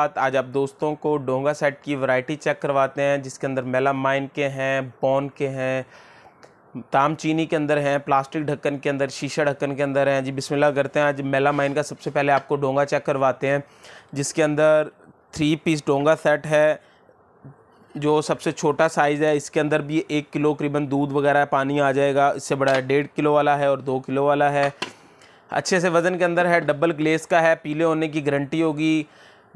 बात आज आप दोस्तों को डोंगा सेट की वैरायटी चेक करवाते हैं जिसके अंदर मेलामाइन के हैं बॉन के हैं तामचीनी के अंदर हैं प्लास्टिक ढक्कन के अंदर शीशा ढक्कन के अंदर हैं जी बिस्मिल्लाह करते हैं आज मेलामाइन का सबसे पहले आपको डोंगा चेक करवाते हैं जिसके अंदर थ्री पीस डोंगा सेट है जो सबसे छोटा साइज़ है इसके अंदर भी एक किलो करीबन दूध वगैरह पानी आ जाएगा इससे बड़ा डेढ़ किलो वाला है और दो किलो वाला है अच्छे से वज़न के अंदर है डबल ग्लेस का है पीले होने की गारंटी होगी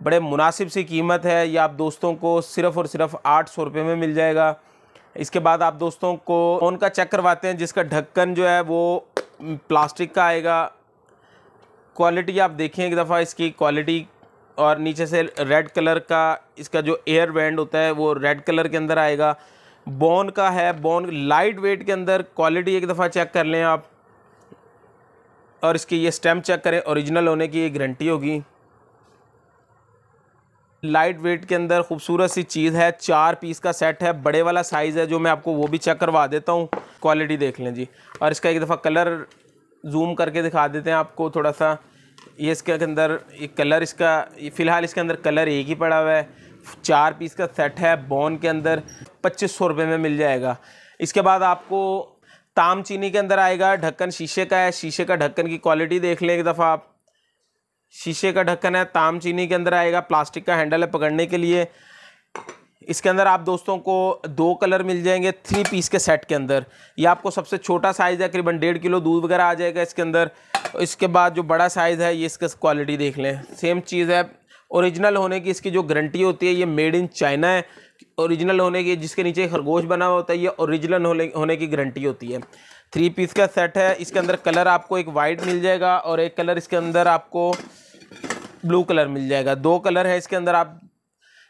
बड़े मुनासिब सी कीमत है या आप दोस्तों को सिर्फ़ और सिर्फ आठ सौ रुपये में मिल जाएगा इसके बाद आप दोस्तों को फ़ोन का चेक करवाते हैं जिसका ढक्कन जो है वो प्लास्टिक का आएगा क्वालिटी आप देखें एक दफ़ा इसकी क्वालिटी और नीचे से रेड कलर का इसका जो एयर बैंड होता है वो रेड कलर के अंदर आएगा बोन का है बोन लाइट वेट के अंदर क्वालिटी एक दफ़ा चेक कर लें आप और इसकी ये स्टैम्प चेक करें ओरिजिनल होने की गारंटी होगी लाइट वेट के अंदर खूबसूरत सी चीज़ है चार पीस का सेट है बड़े वाला साइज़ है जो मैं आपको वो भी चेक करवा देता हूँ क्वालिटी देख लें जी और इसका एक दफ़ा कलर जूम करके दिखा देते हैं आपको थोड़ा सा ये इसके अंदर ये कलर इसका फ़िलहाल इसके अंदर कलर एक ही पड़ा हुआ है चार पीस का सेट है बॉन के अंदर पच्चीस सौ रुपये में मिल जाएगा इसके बाद आपको ताम चीनी के अंदर आएगा ढक्कन शीशे का है शीशे का ढक्कन की क्वालिटी देख लें एक दफ़ा आप शीशे का ढक्कन है ताम चीनी के अंदर आएगा प्लास्टिक का हैंडल है पकड़ने के लिए इसके अंदर आप दोस्तों को दो कलर मिल जाएंगे थ्री पीस के सेट के अंदर ये आपको सबसे छोटा साइज़ है करीबन डेढ़ किलो दूध वगैरह आ जाएगा इसके अंदर इसके बाद जो बड़ा साइज़ है ये इसका क्वालिटी देख लें सेम चीज़ है ओरिजिनल होने की इसकी जो गारंटी होती है ये मेड इन चाइना है ओरिजिनल होने की जिसके नीचे खरगोश बना होता है ये ओरिजिनल होने होने की गारंटी होती है थ्री पीस का सेट है इसके अंदर कलर आपको एक वाइट मिल जाएगा और एक कलर इसके अंदर आपको ब्लू कलर मिल जाएगा दो कलर है इसके अंदर आप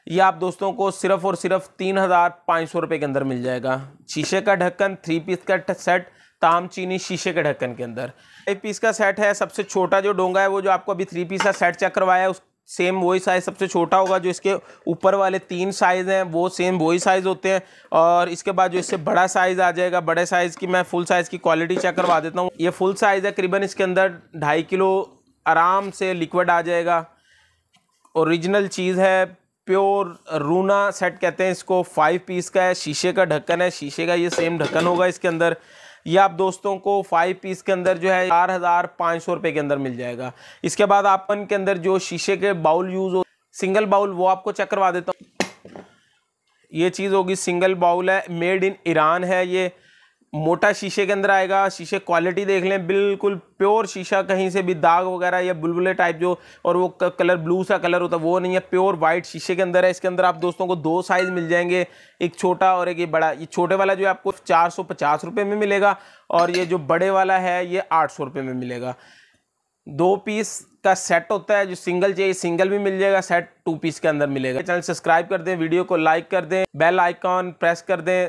ये आप दोस्तों को सिर्फ और सिर्फ तीन हज़ार पाँच सौ रुपये के अंदर मिल जाएगा शीशे का ढक्कन थ्री पीस का सेट ताम चीनी शीशे के ढक्कन के अंदर एक पीस का सेट है सबसे छोटा जो डोंगा है वो जो आपको अभी थ्री पीस का सेट चेक करवाया है उस सेम वही साइज़ सबसे छोटा होगा जो इसके ऊपर वाले तीन साइज़ हैं वो सेम वही साइज़ होते हैं और इसके बाद जो इससे बड़ा साइज़ आ जाएगा बड़े साइज़ की मैं फुल साइज़ की क्वालिटी चेक करवा देता हूँ ये फुल साइज़ है करीबन इसके अंदर ढाई किलो आराम से लिक्विड आ जाएगा औरिजिनल चीज़ है प्योर रूना सेट कहते हैं इसको फाइव पीस का है शीशे का ढक्कन है शीशे का ये सेम ढक्कन होगा इसके अंदर ये आप दोस्तों को फाइव पीस के अंदर जो है चार हज़ार पाँच सौ रुपये के अंदर मिल जाएगा इसके बाद आपन के अंदर जो शीशे के बाउल यूज़ हो सिंगल बाउल वो आपको चेक करवा देता हूँ ये चीज़ होगी सिंगल बाउल है मेड इन ईरान है ये मोटा शीशे के अंदर आएगा शीशे क्वालिटी देख लें बिल्कुल प्योर शीशा कहीं से भी दाग वगैरह या बुलबुले टाइप जो और वो कलर ब्लू सा कलर होता है वो नहीं है प्योर वाइट शीशे के अंदर है इसके अंदर आप दोस्तों को दो साइज़ मिल जाएंगे एक छोटा और एक ये बड़ा ये छोटे वाला जो है आपको चार सौ पचास रुपये में मिलेगा और ये जो बड़े वाला है ये आठ सौ रुपये में मिलेगा दो पीस का सेट होता है जो सिंगल चाहिए सिंगल भी मिल जाएगा सेट टू पीस के अंदर मिलेगा चैनल सब्सक्राइब कर दें वीडियो को लाइक कर दें बेल आइकॉन प्रेस कर दें